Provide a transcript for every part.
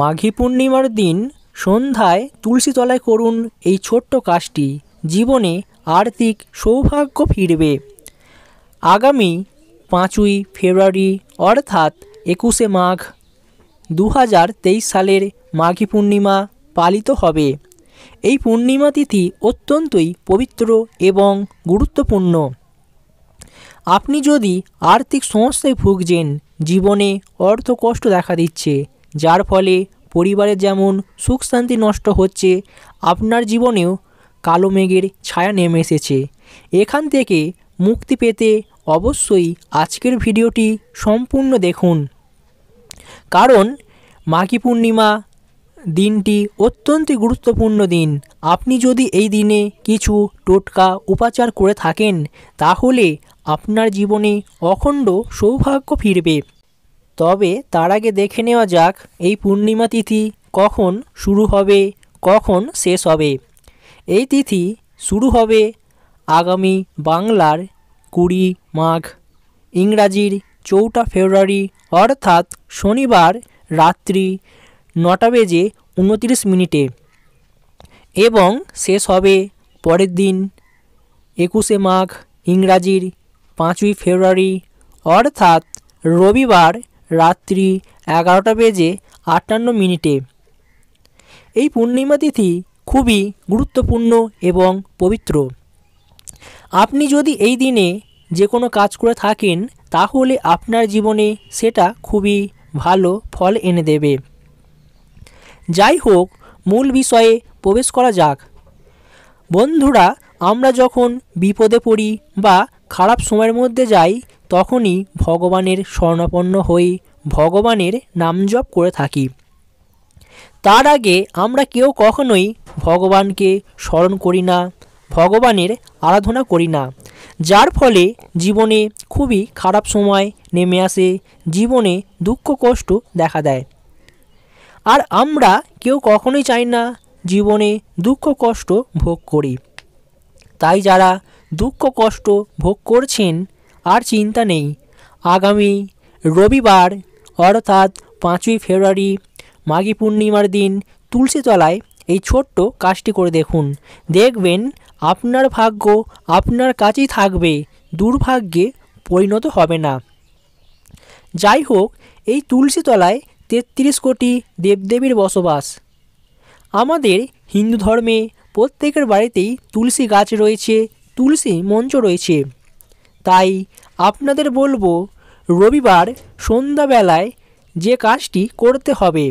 মাঘী পূর্ণিমার দিন সন্ধ্যায় তুলসীতলায় করুন এই ছোট্ট কাজটি জীবনে আর্থিক সৌভাগ্য ফিরবে আগামী পাঁচই ফেব্রুয়ারি অর্থাৎ একুশে মাঘ দু সালের মাঘী পূর্ণিমা পালিত হবে এই পূর্ণিমা তিথি অত্যন্তই পবিত্র এবং গুরুত্বপূর্ণ আপনি যদি আর্থিক সমস্যায় ভুগছেন জীবনে অর্থ কষ্ট দেখা দিচ্ছে যার ফলে পরিবারে যেমন সুখ শান্তি নষ্ট হচ্ছে আপনার জীবনেও কালো মেঘের ছায়া নেমে এসেছে এখান থেকে মুক্তি পেতে অবশ্যই আজকের ভিডিওটি সম্পূর্ণ দেখুন কারণ মাঘী পূর্ণিমা দিনটি অত্যন্ত গুরুত্বপূর্ণ দিন আপনি যদি এই দিনে কিছু টোটকা উপাচার করে থাকেন তাহলে আপনার জীবনে অখণ্ড সৌভাগ্য ফিরবে তবে তার আগে দেখে নেওয়া যাক এই পূর্ণিমা তিথি কখন শুরু হবে কখন শেষ হবে এই তিথি শুরু হবে আগামী বাংলার কুড়ি মাঘ ইংরাজির চৌঠা ফেব্রুয়ারি অর্থাৎ শনিবার রাত্রি নটা বেজে উনত্রিশ মিনিটে এবং শেষ হবে পরের দিন একুশে মাঘ ইংরাজির পাঁচই ফেব্রুয়ারি অর্থাৎ রবিবার রাত্রি এগারোটা বেজে আটান্ন মিনিটে এই পূর্ণিমা তিথি খুবই গুরুত্বপূর্ণ এবং পবিত্র আপনি যদি এই দিনে যে কোনো কাজ করে থাকেন তাহলে আপনার জীবনে সেটা খুবই ভালো ফল এনে দেবে যাই হোক মূল বিষয়ে প্রবেশ করা যাক বন্ধুরা আমরা যখন বিপদে পড়ি বা খারাপ সময়ের মধ্যে যাই তখনই ভগবানের স্বর্ণাপন্ন হয়ে ভগবানের নাম জপ করে থাকি তার আগে আমরা কেউ কখনোই ভগবানকে স্মরণ করি না ভগবানের আরাধনা করি না যার ফলে জীবনে খুবই খারাপ সময় নেমে আসে জীবনে দুঃখ কষ্ট দেখা দেয় আর আমরা কেউ কখনোই চাই না জীবনে দুঃখ কষ্ট ভোগ করি তাই যারা দুঃখ কষ্ট ভোগ করছেন আর চিন্তা নেই আগামী রবিবার অর্থাৎ পাঁচই ফেব্রুয়ারি মাঘী পূর্ণিমার দিন তুলসীতলায় এই ছোট্ট কাজটি করে দেখুন দেখবেন আপনার ভাগ্য আপনার কাছেই থাকবে দুর্ভাগ্যে পরিণত হবে না যাই হোক এই তুলসীতলায় তেত্রিশ কোটি দেবদেবীর বসবাস আমাদের হিন্দু ধর্মে প্রত্যেকের বাড়িতেই তুলসী গাছ রয়েছে তুলসী মঞ্চ রয়েছে তাই আপনাদের বলবো রবিবার সন্ধ্যাবেলায় যে কাজটি করতে হবে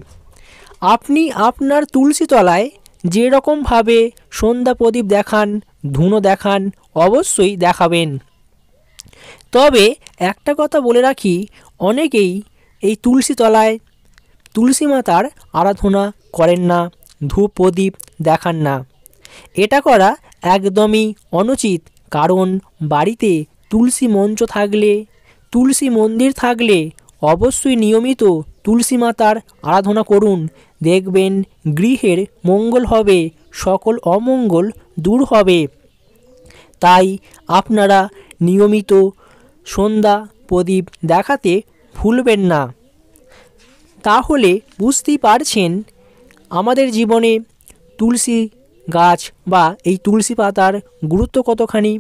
আপনি আপনার তুলসী তলায় যেরকমভাবে সন্ধ্যা প্রদীপ দেখান ধুনো দেখান অবশ্যই দেখাবেন তবে একটা কথা বলে রাখি অনেকেই এই তুলসী তলায় তুলসী মাতার আরাধনা করেন না ধূপ প্রদীপ দেখান না এটা করা একদমই অনুচিত কারণ বাড়িতে তুলসী মঞ্চ থাকলে তুলসী মন্দির থাকলে অবশ্যই নিয়মিত তুলসী মাতার আরাধনা করুন দেখবেন গৃহের মঙ্গল হবে সকল অমঙ্গল দূর হবে তাই আপনারা নিয়মিত সন্ধ্যা প্রদীপ দেখাতে ভুলবেন না তাহলে বুঝতেই পারছেন আমাদের জীবনে তুলসী গাছ বা এই তুলসী পাতার গুরুত্ব কতখানি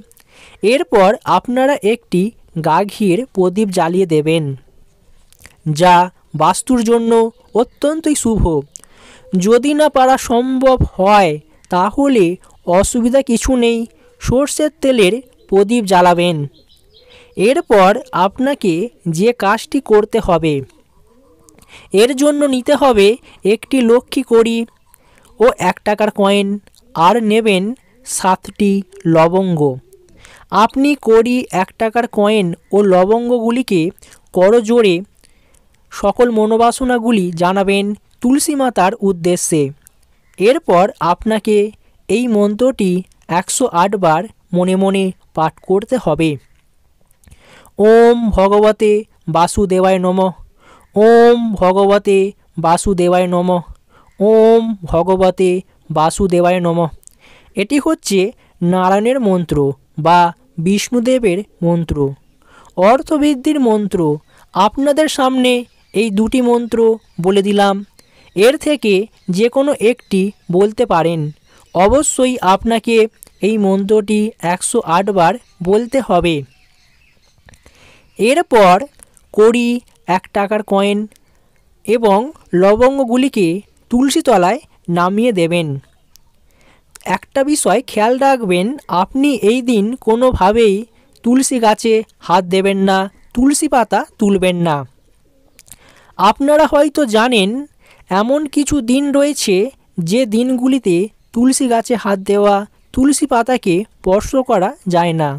এরপর আপনারা একটি গাঘির প্রদীপ জ্বালিয়ে দেবেন যা বাস্তুর জন্য অত্যন্তই শুভ যদি না পারা সম্ভব হয় তাহলে অসুবিধা কিছু নেই সর্ষের তেলের প্রদীপ জ্বালাবেন এরপর আপনাকে যে কাজটি করতে হবে এর জন্য নিতে হবে একটি লক্ষ্মী কড়ি ও এক টাকার কয়েন আর নেবেন সাতটি লবঙ্গ আপনি কড়ি এক টাকার কয়েন ও লবঙ্গগুলিকে করজোড়ে সকল মনোবাসনাগুলি জানাবেন তুলসী মাতার উদ্দেশ্যে এরপর আপনাকে এই মন্ত্রটি একশো বার মনে মনে পাঠ করতে হবে ওম ভগবতে বাসুদেবায় নম ওম ভগবতে বাসুদেবায় নম ওম ভগবতে বাসুদেবায় নম এটি হচ্ছে নারায়ণের মন্ত্র বা বিষ্ণুদেবের মন্ত্র অর্থবৃদ্ধির মন্ত্র আপনাদের সামনে এই দুটি মন্ত্র বলে দিলাম এর থেকে যে কোনো একটি বলতে পারেন অবশ্যই আপনাকে এই মন্ত্রটি একশো বার বলতে হবে এরপর কড়ি এক টাকার কয়েন এবং লবঙ্গগুলিকে তুলসী তলায় নামিয়ে দেবেন একটা বিষয় খেয়াল রাখবেন আপনি এই দিন কোনোভাবেই তুলসী গাছে হাত দেবেন না তুলসী পাতা তুলবেন না আপনারা হয়তো জানেন এমন কিছু দিন রয়েছে যে দিনগুলিতে তুলসী গাছে হাত দেওয়া তুলসী পাতাকে স্পর্শ করা যায় না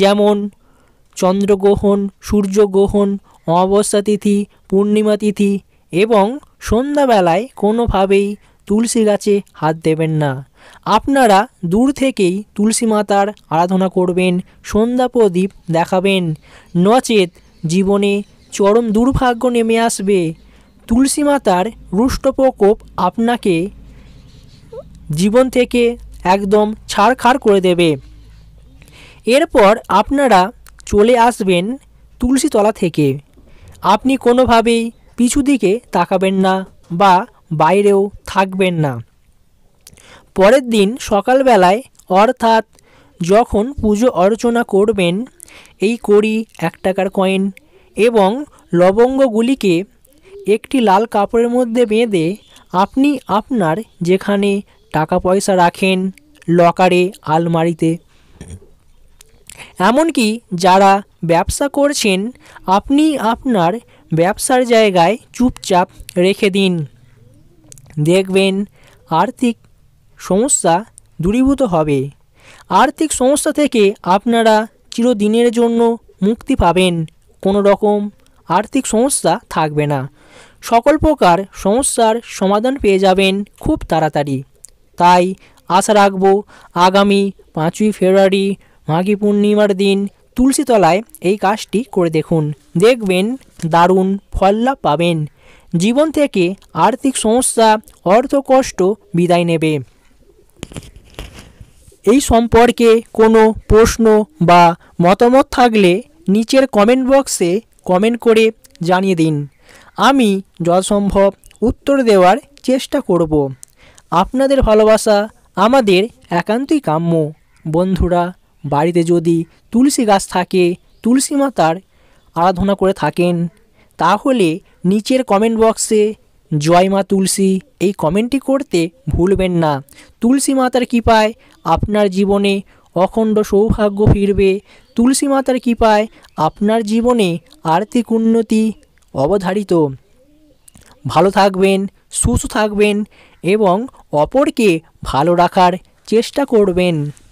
যেমন চন্দ্রগ্রহণ সূর্যগ্রহণ অমাবস্যা তিথি পূর্ণিমা তিথি এবং সন্ধ্যাবেলায় কোনোভাবেই তুলসী গাছে হাত দেবেন না আপনারা দূর থেকেই তুলসী মাতার আরাধনা করবেন সন্ধ্যা প্রদীপ দেখাবেন নচেত জীবনে চরম দুর্ভাগ্য নেমে আসবে তুলসী মাতার রুষ্ট প্রকোপ আপনাকে জীবন থেকে একদম ছাড়খাড় করে দেবে এরপর আপনারা চলে আসবেন তুলসীতলা থেকে আপনি কোনোভাবেই পিছু দিকে তাকাবেন না বা বাইরেও থাকবেন না পরের দিন সকালবেলায় অর্থাৎ যখন পুজো অর্চনা করবেন এই কড়ি এক টাকার কয়েন এবং লবঙ্গগুলিকে একটি লাল কাপড়ের মধ্যে বেঁধে আপনি আপনার যেখানে টাকা পয়সা রাখেন লকারে আলমারিতে এমনকি যারা ব্যবসা করছেন আপনি আপনার ব্যবসার জায়গায় চুপচাপ রেখে দিন দেখবেন আর্থিক সমস্যা দূরীভূত হবে আর্থিক সমস্যা থেকে আপনারা চিরদিনের জন্য মুক্তি পাবেন কোনো রকম আর্থিক সমস্যা থাকবে না সকল প্রকার সমস্যার সমাধান পেয়ে যাবেন খুব তাড়াতাড়ি তাই আশা রাখব আগামী পাঁচই ফেব্রুয়ারি মাঘী পূর্ণিমার দিন তুলসীতলায় এই কাজটি করে দেখুন দেখবেন দারুণ ফল লাভ পাবেন জীবন থেকে আর্থিক সমস্যা অর্থকষ্ট বিদায় নেবে এই সম্পর্কে কোনো প্রশ্ন বা মতামত থাকলে নিচের কমেন্ট বক্সে কমেন্ট করে জানিয়ে দিন আমি যথাসম্ভব উত্তর দেওয়ার চেষ্টা করব আপনাদের ভালোবাসা আমাদের একান্তই কাম্য বন্ধুরা বাড়িতে যদি তুলসী গাছ থাকে তুলসী মাতার আরাধনা করে থাকেন তাহলে নিচের কমেন্ট বক্সে জয় মা তুলসী এই কমেন্টটি করতে ভুলবেন না তুলসী মাতার কৃপায় আপনার জীবনে অখণ্ড সৌভাগ্য ফিরবে তুলসী মাতার কৃপায় আপনার জীবনে আর্থিক উন্নতি অবধারিত ভালো থাকবেন সুস্থ থাকবেন এবং অপরকে ভালো রাখার চেষ্টা করবেন